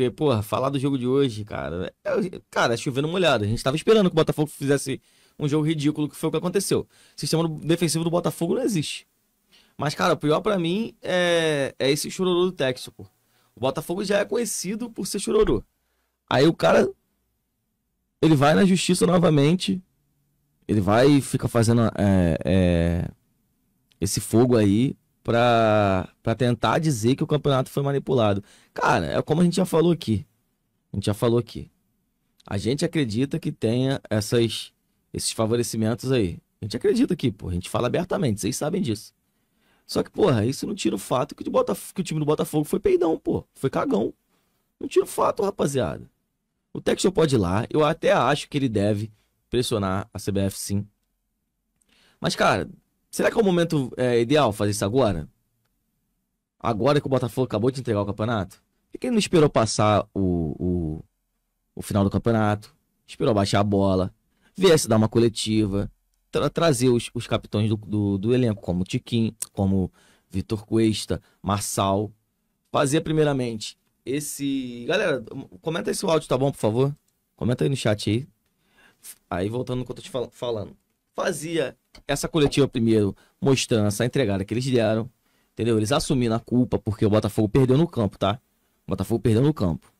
Porque, porra, falar do jogo de hoje, cara. É, cara, chovendo molhado. A gente tava esperando que o Botafogo fizesse um jogo ridículo, que foi o que aconteceu. O sistema defensivo do Botafogo não existe. Mas, cara, o pior para mim é, é esse chororô do Texto, O Botafogo já é conhecido por ser chororô. Aí o cara. Ele vai na justiça novamente. Ele vai e fica fazendo é, é, esse fogo aí para tentar dizer que o campeonato foi manipulado. Cara, é como a gente já falou aqui. A gente já falou aqui. A gente acredita que tenha essas, esses favorecimentos aí. A gente acredita aqui, pô. A gente fala abertamente, vocês sabem disso. Só que, porra, isso não tira o fato que o, que o time do Botafogo foi peidão, pô. Foi cagão. Não tira o fato, rapaziada. O Texel pode ir lá. Eu até acho que ele deve pressionar a CBF, sim. Mas, cara, Será que é o momento é, ideal fazer isso agora? Agora que o Botafogo acabou de entregar o campeonato? Por que ele não esperou passar o, o, o final do campeonato? Esperou baixar a bola? Viesse dar uma coletiva? Tra trazer os, os capitões do, do, do elenco, como Tiquim, como Vitor Cuesta, Marçal. Fazer primeiramente esse. Galera, comenta aí se o áudio tá bom, por favor. Comenta aí no chat aí. Aí voltando no que eu tô te fal falando. Fazia essa coletiva primeiro mostrando essa entregada que eles deram, entendeu? Eles assumindo a culpa porque o Botafogo perdeu no campo, tá? O Botafogo perdeu no campo.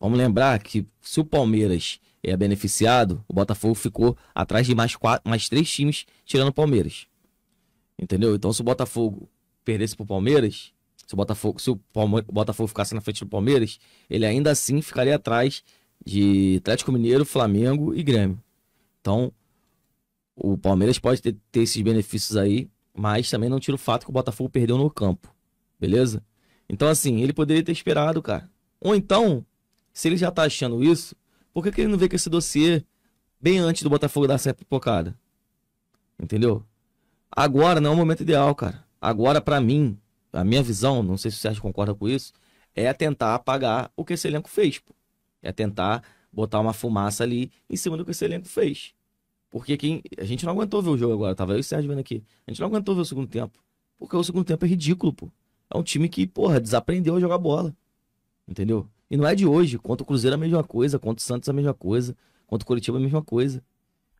Vamos lembrar que se o Palmeiras é beneficiado, o Botafogo ficou atrás de mais, quatro, mais três times tirando o Palmeiras. Entendeu? Então se o Botafogo perdesse pro Palmeiras, se o Botafogo, se o, o Botafogo ficasse na frente do Palmeiras, ele ainda assim ficaria atrás de Atlético Mineiro, Flamengo e Grêmio. Então, o Palmeiras pode ter, ter esses benefícios aí, mas também não tira o fato que o Botafogo perdeu no campo. Beleza? Então, assim, ele poderia ter esperado, cara. Ou então, se ele já tá achando isso, por que, que ele não vê com esse dossiê bem antes do Botafogo dar essa pipocada? Entendeu? Agora não é o momento ideal, cara. Agora, para mim, a minha visão, não sei se o Sérgio concorda com isso, é tentar apagar o que esse elenco fez. Pô. É tentar botar uma fumaça ali em cima do que esse elenco fez. Porque quem, a gente não aguentou ver o jogo agora, tava eu e o Sérgio vendo aqui. A gente não aguentou ver o segundo tempo. Porque o segundo tempo é ridículo, pô. É um time que, porra, desaprendeu a jogar bola. Entendeu? E não é de hoje. Contra o Cruzeiro é a mesma coisa, contra o Santos é a mesma coisa, contra o Curitiba é a mesma coisa.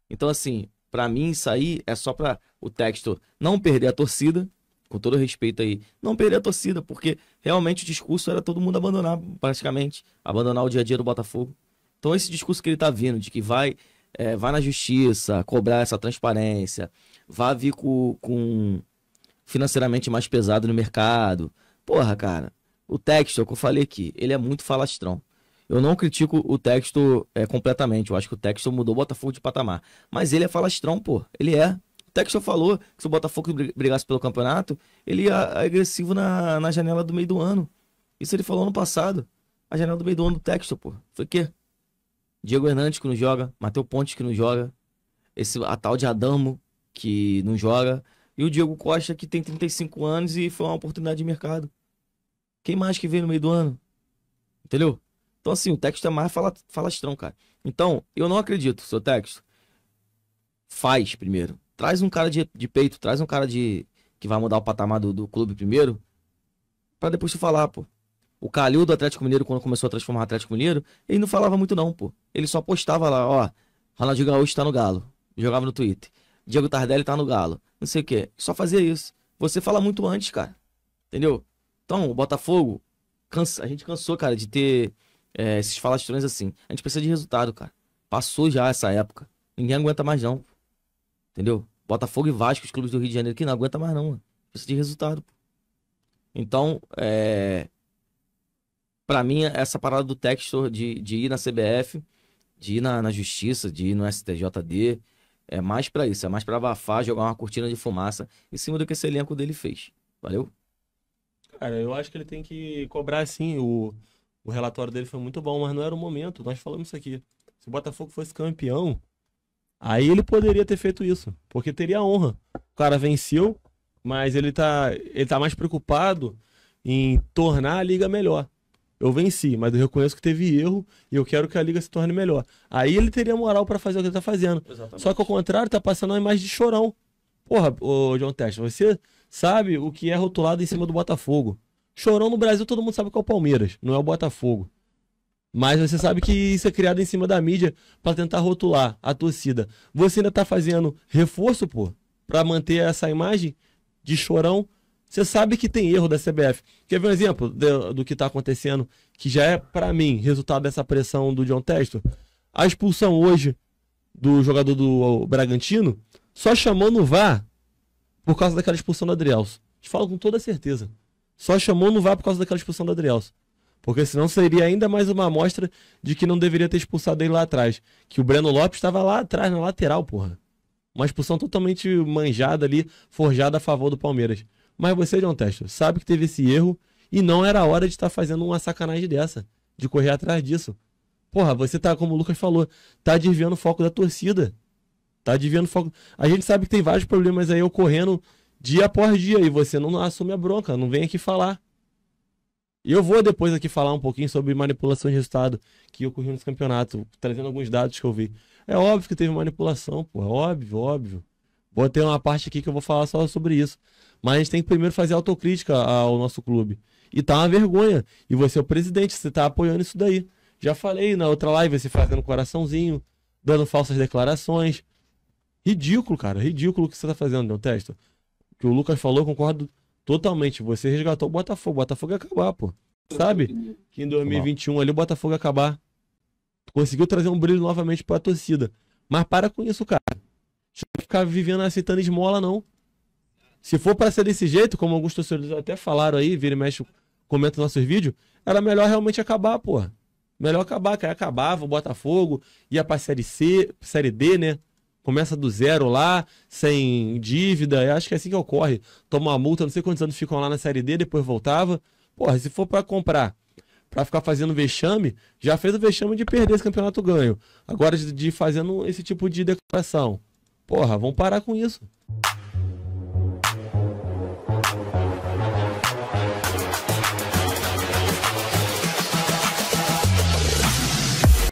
Então, assim, para mim isso aí é só para o texto não perder a torcida, com todo respeito aí, não perder a torcida, porque realmente o discurso era todo mundo abandonar, praticamente, abandonar o dia a dia do Botafogo. Então esse discurso que ele tá vindo, de que vai é, vá na justiça cobrar essa transparência, vá vir com, com financeiramente mais pesado no mercado. Porra, cara, o texto, é o que eu falei aqui, ele é muito falastrão. Eu não critico o texto é, completamente. Eu acho que o texto mudou o Botafogo de patamar. Mas ele é falastrão, pô. Ele é. O texto falou que se o Botafogo brigasse pelo campeonato, ele ia agressivo na, na janela do meio do ano. Isso ele falou ano passado. A janela do meio do ano do texto, pô. Foi o quê? Diego Hernandes que não joga, Matheus Pontes que não joga, esse a tal de Adamo que não joga e o Diego Costa que tem 35 anos e foi uma oportunidade de mercado. Quem mais que veio no meio do ano? Entendeu? Então assim, o texto é mais fala, falastrão, cara. Então, eu não acredito, seu texto. Faz primeiro. Traz um cara de, de peito, traz um cara de que vai mudar o patamar do, do clube primeiro, para depois tu falar, pô. O Calil do Atlético Mineiro, quando começou a transformar o Atlético Mineiro, ele não falava muito não, pô. Ele só postava lá, ó, Ronaldinho Gaúcho tá no Galo. Jogava no Twitter. Diego Tardelli tá no Galo. Não sei o quê. Só fazia isso. Você fala muito antes, cara. Entendeu? Então, o Botafogo, cansa... a gente cansou, cara, de ter é, esses falastrões assim. A gente precisa de resultado, cara. Passou já essa época. Ninguém aguenta mais não. Entendeu? Botafogo e Vasco, os clubes do Rio de Janeiro, que não aguenta mais não. Mano. Precisa de resultado. Pô. Então, é para mim, essa parada do textor de, de ir na CBF, de ir na, na justiça, de ir no STJD, é mais para isso, é mais para abafar, jogar uma cortina de fumaça em cima do que esse elenco dele fez. Valeu? Cara, eu acho que ele tem que cobrar sim. O, o relatório dele foi muito bom, mas não era o momento. Nós falamos isso aqui. Se o Botafogo fosse campeão, aí ele poderia ter feito isso, porque teria honra. O cara venceu, mas ele tá, ele tá mais preocupado em tornar a liga melhor eu venci, mas eu reconheço que teve erro e eu quero que a liga se torne melhor. Aí ele teria moral para fazer o que ele tá fazendo. Exatamente. Só que ao contrário, tá passando uma imagem de chorão. Porra, ô John Testa, você sabe o que é rotulado em cima do Botafogo. Chorão no Brasil, todo mundo sabe que é o Palmeiras, não é o Botafogo. Mas você sabe que isso é criado em cima da mídia para tentar rotular a torcida. Você ainda tá fazendo reforço, pô, para manter essa imagem de chorão você sabe que tem erro da CBF. Quer ver um exemplo do, do que está acontecendo, que já é, para mim, resultado dessa pressão do John Testo? A expulsão hoje do jogador do Bragantino só chamou no VAR por causa daquela expulsão do Adrielso. Te falo com toda certeza. Só chamou no VAR por causa daquela expulsão do Adrielso. Porque senão seria ainda mais uma amostra de que não deveria ter expulsado ele lá atrás. Que o Breno Lopes estava lá atrás, na lateral, porra. Uma expulsão totalmente manjada ali, forjada a favor do Palmeiras. Mas você, John Testo, sabe que teve esse erro e não era hora de estar tá fazendo uma sacanagem dessa, de correr atrás disso. Porra, você tá, como o Lucas falou, tá desviando o foco da torcida. Tá desviando o foco. A gente sabe que tem vários problemas aí ocorrendo dia após dia e você não assume a bronca, não vem aqui falar. E eu vou depois aqui falar um pouquinho sobre manipulação de resultado que ocorreu nesse campeonato, trazendo alguns dados que eu vi. É óbvio que teve manipulação, pô, óbvio, óbvio. Vou ter uma parte aqui que eu vou falar só sobre isso. Mas a gente tem que primeiro fazer autocrítica ao nosso clube. E tá uma vergonha. E você é o presidente, você tá apoiando isso daí. Já falei na outra live, você fazendo coraçãozinho, dando falsas declarações. Ridículo, cara. Ridículo o que você tá fazendo, meu texto. O que o Lucas falou, eu concordo totalmente. Você resgatou o Botafogo. O Botafogo ia acabar, pô. Sabe? Que em 2021 ali o Botafogo ia acabar. Conseguiu trazer um brilho novamente pra torcida. Mas para com isso, cara ficar vivendo aceitando esmola, não. Se for para ser desse jeito, como alguns torcedores até falaram aí, vira e mexe, comenta nossos vídeos, era melhor realmente acabar, porra. Melhor acabar, cara. Acabava o Botafogo, ia pra Série C, Série D, né? Começa do zero lá, sem dívida. Eu acho que é assim que ocorre. Toma uma multa, não sei quantos anos ficam lá na Série D, depois voltava. Porra, se for para comprar, para ficar fazendo vexame, já fez o vexame de perder esse campeonato ganho. Agora de, de fazendo esse tipo de declaração. Porra, vamos parar com isso.